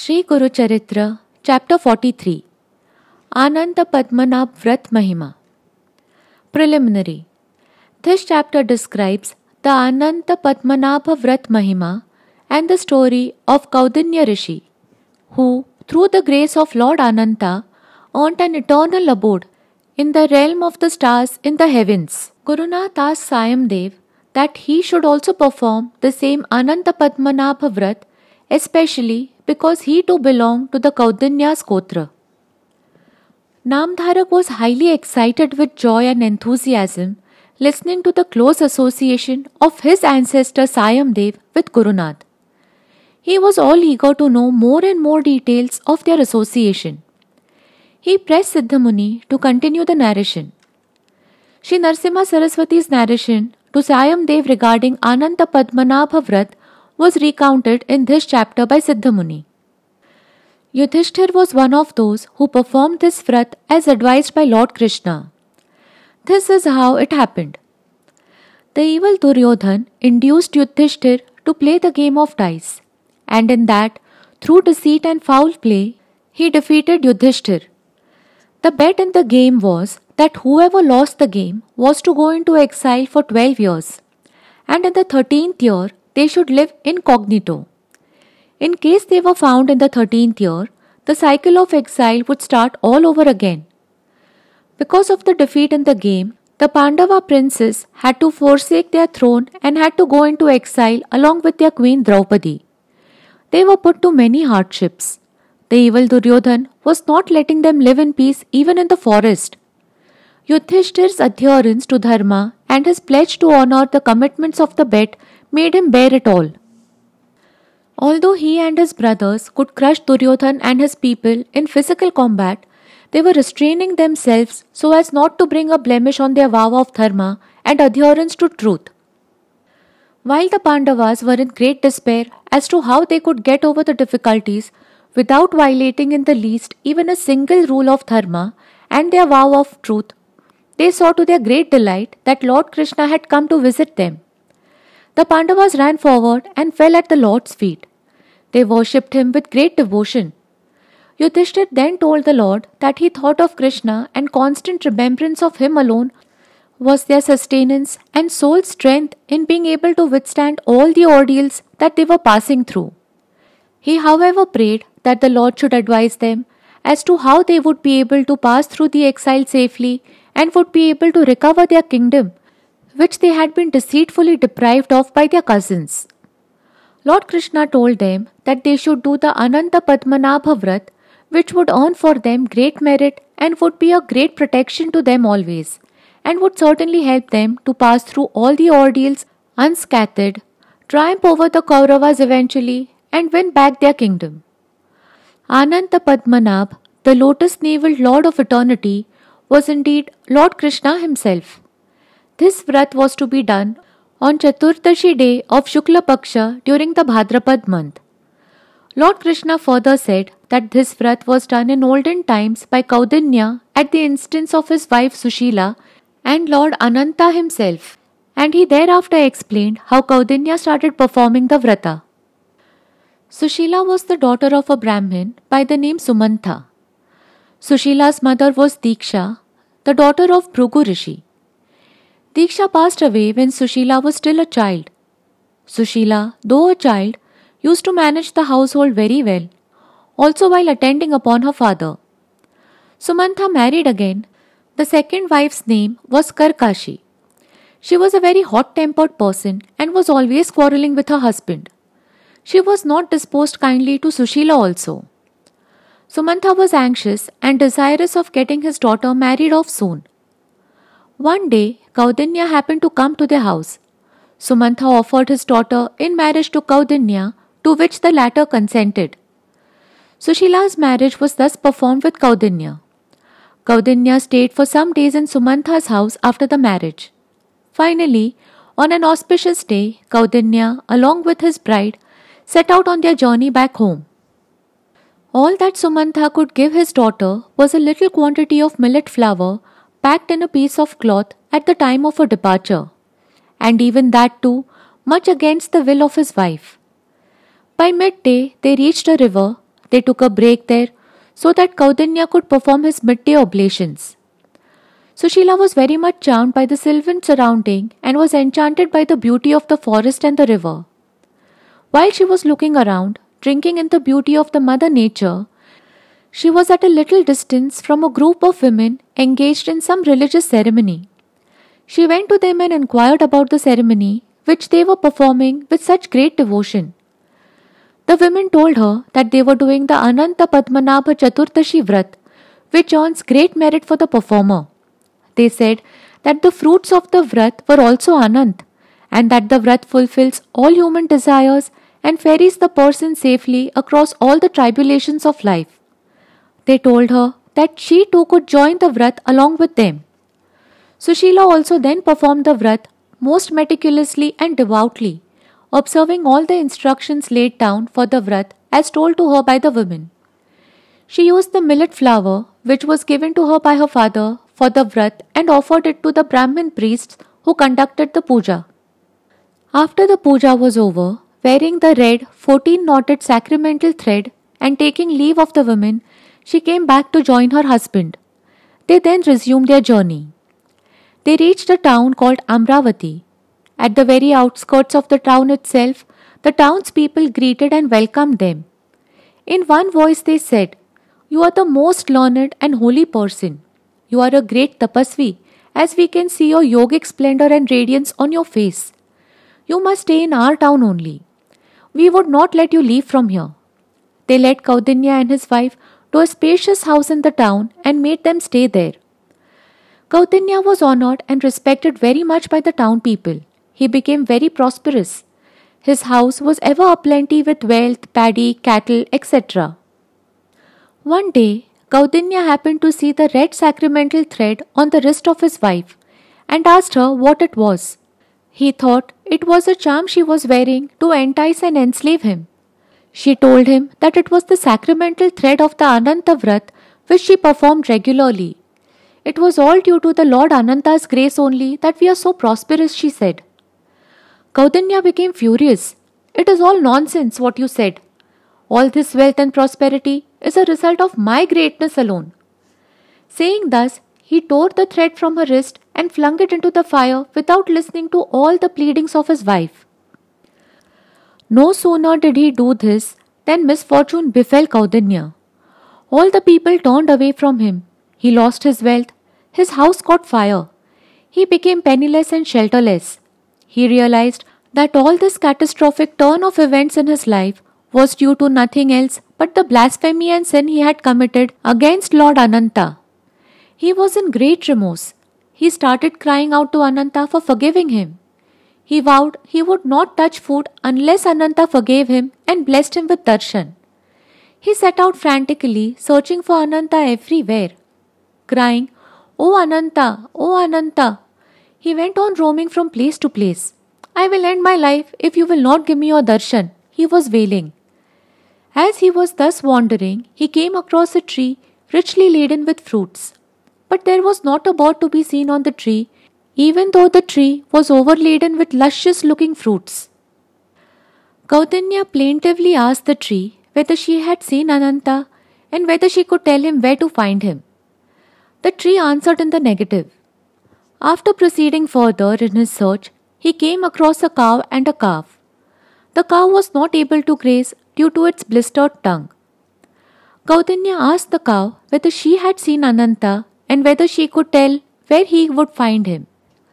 Shri Gurucharitra chapter forty three Anand Padmanabh Vrat Mahima preliminary this chapter describes the Anant Padmanabh Vrat Mahima and the story of Kaudinya Rishi who through the grace of lord Ananta on an eternal abode in the realm of the stars in the heavens Gurunath आस Sayam Dev that he should also perform the same Anant Padmanabh Vrat especially because he too belonged to the Kaudinya's Kotra. Namdharak was highly excited with joy and enthusiasm listening to the close association of his ancestor Sayamdev with Gurunath. He was all eager to know more and more details of their association. He pressed Siddhamuni to continue the narration. Sri Narsimha Saraswati's narration to Sayamdev regarding Ananta Padmanabha was recounted in this chapter by Siddhamuni. Yudhishthir was one of those who performed this vrat as advised by Lord Krishna. This is how it happened. The evil Duryodhan induced Yudhishthir to play the game of dice, and in that, through deceit and foul play, he defeated Yudhishthir. The bet in the game was that whoever lost the game was to go into exile for 12 years, and in the 13th year, they should live incognito. In case they were found in the 13th year, the cycle of exile would start all over again. Because of the defeat in the game, the Pandava princes had to forsake their throne and had to go into exile along with their queen Draupadi. They were put to many hardships. The evil Duryodhan was not letting them live in peace even in the forest. Yudhishthir's adherence to Dharma and his pledge to honor the commitments of the bet made him bear it all. Although he and his brothers could crush Duryodhan and his people in physical combat, they were restraining themselves so as not to bring a blemish on their vow of dharma and adherence to truth. While the Pandavas were in great despair as to how they could get over the difficulties without violating in the least even a single rule of dharma and their vow of truth, they saw to their great delight that Lord Krishna had come to visit them the Pandavas ran forward and fell at the Lord's feet. They worshipped him with great devotion. Yudhishthir then told the Lord that he thought of Krishna and constant remembrance of him alone was their sustenance and sole strength in being able to withstand all the ordeals that they were passing through. He, however, prayed that the Lord should advise them as to how they would be able to pass through the exile safely and would be able to recover their kingdom which they had been deceitfully deprived of by their cousins. Lord Krishna told them that they should do the Ananta Padmanabha Vrat, which would earn for them great merit and would be a great protection to them always, and would certainly help them to pass through all the ordeals unscathed, triumph over the Kauravas eventually, and win back their kingdom. Ananta Padmanabh, the lotus-naveled Lord of Eternity, was indeed Lord Krishna himself. This vrat was to be done on Chaturdashi day of Shukla Paksha during the Bhadrapad month. Lord Krishna further said that this vrat was done in olden times by Kaudinya at the instance of his wife Sushila and Lord Ananta himself, and he thereafter explained how Kaudinya started performing the vrata. Sushila was the daughter of a Brahmin by the name Sumantha. Sushila's mother was Diksha, the daughter of Bhrigu Rishi. Diksha passed away when Sushila was still a child. Sushila, though a child, used to manage the household very well, also while attending upon her father. Sumantha married again. The second wife's name was Karkashi. She was a very hot tempered person and was always quarrelling with her husband. She was not disposed kindly to Sushila also. Sumantha was anxious and desirous of getting his daughter married off soon. One day, Kaudinya happened to come to their house. Sumantha offered his daughter in marriage to Kaudinya, to which the latter consented. Sushila's marriage was thus performed with Kaudinya. Kaudinya stayed for some days in Sumantha's house after the marriage. Finally, on an auspicious day, Kaudinya, along with his bride, set out on their journey back home. All that Sumantha could give his daughter was a little quantity of millet flour packed in a piece of cloth at the time of her departure, and even that too much against the will of his wife. By midday, they reached a river. They took a break there so that Kaudanya could perform his midday oblations. Sushila was very much charmed by the sylvan surrounding and was enchanted by the beauty of the forest and the river. While she was looking around, drinking in the beauty of the mother nature, she was at a little distance from a group of women engaged in some religious ceremony. She went to them and inquired about the ceremony which they were performing with such great devotion. The women told her that they were doing the Ananta Padmanabha Chaturdashi Vrat, which earns great merit for the performer. They said that the fruits of the Vrat were also Anant, and that the Vrat fulfills all human desires and ferries the person safely across all the tribulations of life. They told her that she too could join the vrat along with them. Sushila also then performed the vrat most meticulously and devoutly, observing all the instructions laid down for the vrat as told to her by the women. She used the millet flour, which was given to her by her father, for the vrat and offered it to the Brahmin priests who conducted the puja. After the puja was over, wearing the red 14 knotted sacramental thread and taking leave of the women, she came back to join her husband. They then resumed their journey. They reached a town called Amravati. At the very outskirts of the town itself, the townspeople greeted and welcomed them. In one voice they said, You are the most learned and holy person. You are a great tapasvi, as we can see your yogic splendor and radiance on your face. You must stay in our town only. We would not let you leave from here. They led Kaudinya and his wife to a spacious house in the town and made them stay there. Kautinya was honored and respected very much by the town people. He became very prosperous. His house was ever aplenty with wealth, paddy, cattle, etc. One day, Kautinya happened to see the red sacramental thread on the wrist of his wife and asked her what it was. He thought it was a charm she was wearing to entice and enslave him. She told him that it was the sacramental thread of the Anantavrat which she performed regularly. It was all due to the Lord Ananta's grace only that we are so prosperous, she said. Kaudanya became furious. It is all nonsense what you said. All this wealth and prosperity is a result of my greatness alone. Saying thus, he tore the thread from her wrist and flung it into the fire without listening to all the pleadings of his wife. No sooner did he do this than misfortune befell Kaudanya. All the people turned away from him. He lost his wealth. His house caught fire. He became penniless and shelterless. He realized that all this catastrophic turn of events in his life was due to nothing else but the blasphemy and sin he had committed against Lord Ananta. He was in great remorse. He started crying out to Ananta for forgiving him. He vowed he would not touch food unless Ananta forgave him and blessed him with darshan. He set out frantically, searching for Ananta everywhere, crying, O Ananta, O Ananta. He went on roaming from place to place. I will end my life if you will not give me your darshan, he was wailing. As he was thus wandering, he came across a tree richly laden with fruits. But there was not a bird to be seen on the tree, even though the tree was overladen with luscious looking fruits. Kaudanya plaintively asked the tree whether she had seen Ananta and whether she could tell him where to find him. The tree answered in the negative. After proceeding further in his search, he came across a cow and a calf. The cow was not able to graze due to its blistered tongue. Kaudanya asked the cow whether she had seen Ananta and whether she could tell where he would find him.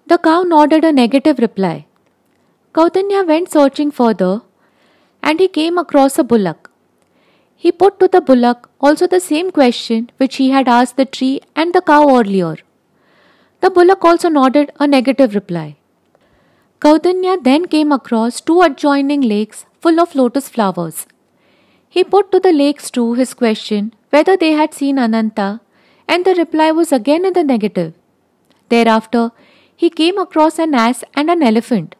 The cow nodded a negative reply. Kautanya went searching further and he came across a bullock. He put to the bullock also the same question which he had asked the tree and the cow earlier. The bullock also nodded a negative reply. Kaudanya then came across two adjoining lakes full of lotus flowers. He put to the lakes too his question whether they had seen Ananta, and the reply was again in the negative. Thereafter, he came across an ass and an elephant.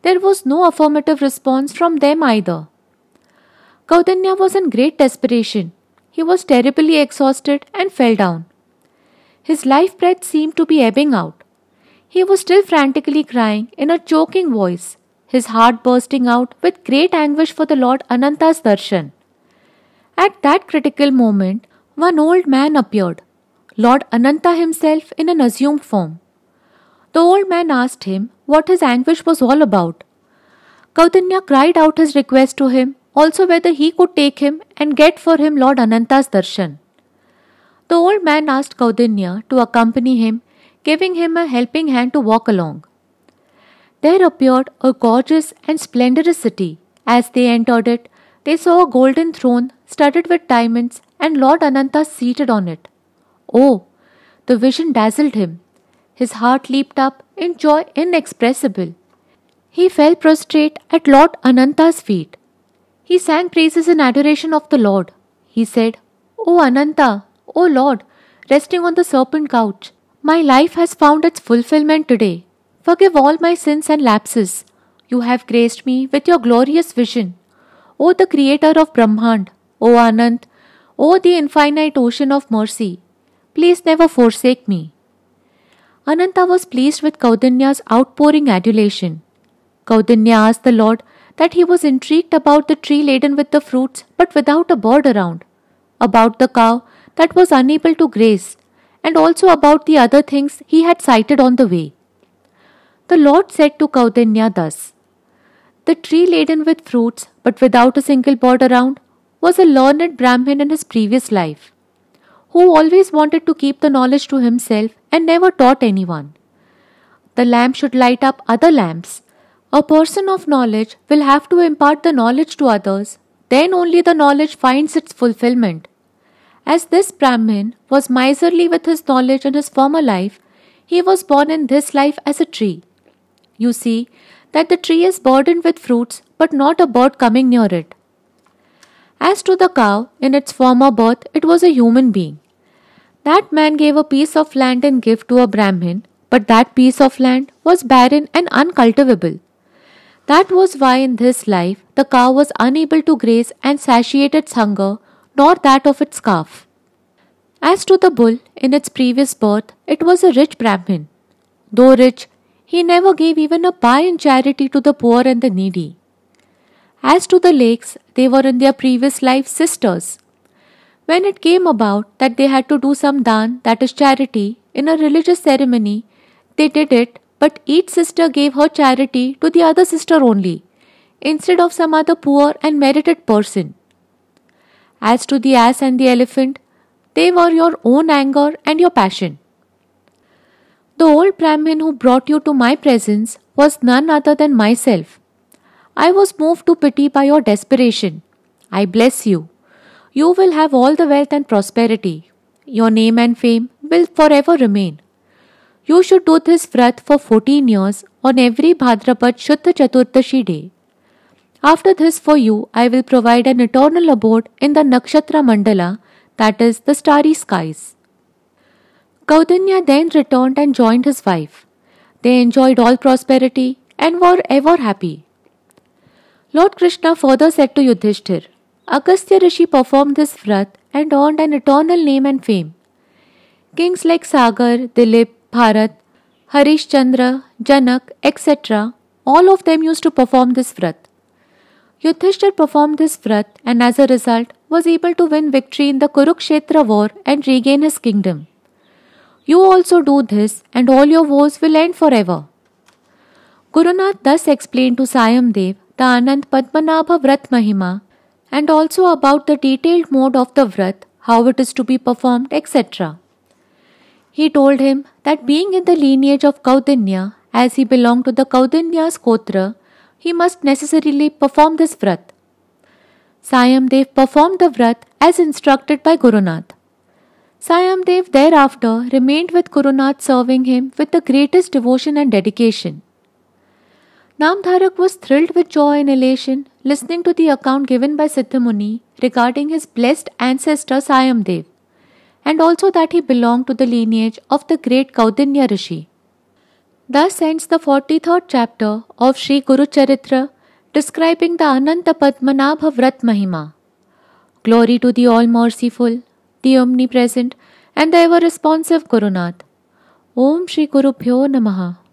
There was no affirmative response from them either. Kaudanya was in great desperation. He was terribly exhausted and fell down. His life breath seemed to be ebbing out. He was still frantically crying in a choking voice, his heart bursting out with great anguish for the Lord Ananta's darshan. At that critical moment, one old man appeared, Lord Ananta himself in an assumed form. The old man asked him what his anguish was all about. Kautanya cried out his request to him, also whether he could take him and get for him Lord Ananta's darshan. The old man asked Kaudinya to accompany him, giving him a helping hand to walk along. There appeared a gorgeous and splendorous city. As they entered it, they saw a golden throne studded with diamonds and Lord Ananta seated on it. Oh, the vision dazzled him. His heart leaped up in joy inexpressible. He fell prostrate at Lord Ananta's feet. He sang praises in adoration of the Lord. He said, O Ananta, O Lord, resting on the serpent couch, my life has found its fulfillment today. Forgive all my sins and lapses. You have graced me with your glorious vision. O the Creator of Brahmand, O Anant, O the infinite ocean of mercy, please never forsake me. Ananta was pleased with Kaudinya's outpouring adulation. Kaudinya asked the Lord that he was intrigued about the tree laden with the fruits but without a bird around, about the cow that was unable to graze, and also about the other things he had sighted on the way. The Lord said to Kaudinya thus The tree laden with fruits but without a single bird around was a learned Brahmin in his previous life, who always wanted to keep the knowledge to himself and never taught anyone. The lamp should light up other lamps. A person of knowledge will have to impart the knowledge to others, then only the knowledge finds its fulfillment. As this Brahmin was miserly with his knowledge in his former life, he was born in this life as a tree. You see that the tree is burdened with fruits but not a bird coming near it. As to the cow, in its former birth, it was a human being. That man gave a piece of land in gift to a Brahmin, but that piece of land was barren and uncultivable. That was why in this life the cow was unable to graze and satiate its hunger, nor that of its calf. As to the bull, in its previous birth, it was a rich Brahmin. Though rich, he never gave even a pie in charity to the poor and the needy. As to the lakes, they were in their previous life sisters. When it came about that they had to do some dan, that is charity, in a religious ceremony, they did it, but each sister gave her charity to the other sister only, instead of some other poor and merited person. As to the ass and the elephant, they were your own anger and your passion. The old Brahmin who brought you to my presence was none other than myself. I was moved to pity by your desperation. I bless you you will have all the wealth and prosperity. Your name and fame will forever remain. You should do this vrat for 14 years on every Bhadrapad Shuddha Chaturdashi day. After this, for you, I will provide an eternal abode in the Nakshatra Mandala, that is, the starry skies. Kaudanya then returned and joined his wife. They enjoyed all prosperity and were ever happy. Lord Krishna further said to Yudhishthir, Agastya Rishi performed this vrat and earned an eternal name and fame. Kings like Sagar, Dilip, Bharat, Harishchandra, Janak, etc., all of them used to perform this vrat. Yudhishthir performed this vrat and as a result was able to win victory in the Kurukshetra war and regain his kingdom. You also do this and all your woes will end forever. Gurunath thus explained to Sayamdev the Anand Padmanabha Vrat Mahima and also about the detailed mode of the vrat, how it is to be performed, etc. He told him that being in the lineage of Kaudanya, as he belonged to the Kaudinya's Kotra, he must necessarily perform this vrat. Sayamdev performed the vrat as instructed by Gurunath. Sayamdev thereafter remained with Gurunath serving him with the greatest devotion and dedication. Namtharak was thrilled with joy and elation listening to the account given by Siddhamuni regarding his blessed ancestor Sayamdev and also that he belonged to the lineage of the great Kaudinya Rishi. Thus ends the 43rd chapter of Sri Guru Charitra describing the Ananta Padmanabha Vrat Mahima. Glory to the All Merciful, the Omnipresent, and the ever responsive Gurunath. Om Shri Gurubhyo Namaha.